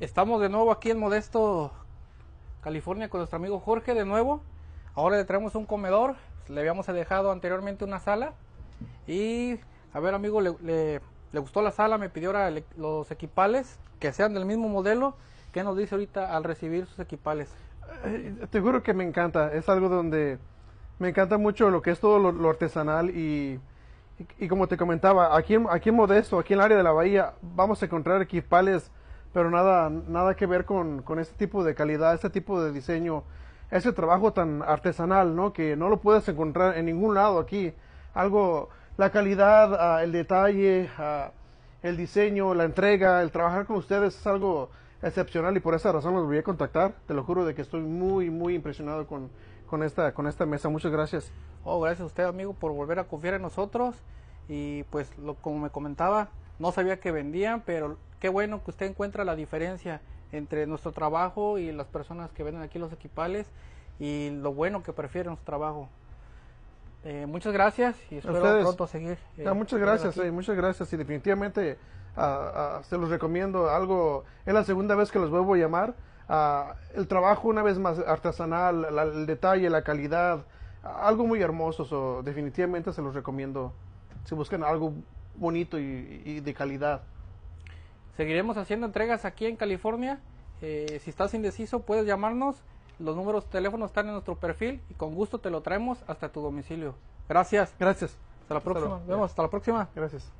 Estamos de nuevo aquí en Modesto, California, con nuestro amigo Jorge de nuevo. Ahora le traemos un comedor. Le habíamos dejado anteriormente una sala. Y, a ver, amigo, le, le, gustó la sala. Me pidió los equipales que sean del mismo modelo. ¿Qué nos dice ahorita al recibir sus equipales? Eh, te juro que me encanta. Es algo donde me encanta mucho lo que es todo lo, artesanal y, y, y, como te comentaba, aquí, aquí en Modesto, aquí en el área de la bahía, vamos a encontrar equipales pero nada, nada que ver con, este tipo de calidad, este tipo de diseño, ese trabajo tan artesanal, ¿no? Que no lo puedes encontrar en ningún lado aquí. Algo, la calidad, ah, el detalle, ah, el diseño, la entrega, el trabajar con ustedes es algo excepcional y por esa razón los voy a contactar. Te lo juro de que estoy muy, muy impresionado con, con, esta, con esta mesa. Muchas gracias. Oh, gracias a usted, amigo, por volver a confiar en nosotros. Y pues, como me comentaba, no sabía que vendían, pero qué bueno que usted encuentra la diferencia entre nuestro trabajo y las personas que venden aquí los equipales y lo bueno que prefieren su trabajo. Eh, muchas gracias y espero Ustedes, pronto seguir. Eh, muchas gracias, eh, muchas gracias y definitivamente ah, ah, se los recomiendo algo. Es la segunda vez que los vuelvo a llamar. Ah, el trabajo una vez más artesanal, el detalle, la calidad, algo muy hermoso. definitivamente se los recomiendo. Si buscan algo bonito y, de calidad. Seguiremos haciendo entregas aquí en California. Eh, si estás indeciso, puedes llamarnos. Los números de teléfono están en nuestro perfil y con gusto te lo traemos hasta tu domicilio. Gracias. Gracias. Hasta la próxima. vemos. Hasta la próxima. Gracias.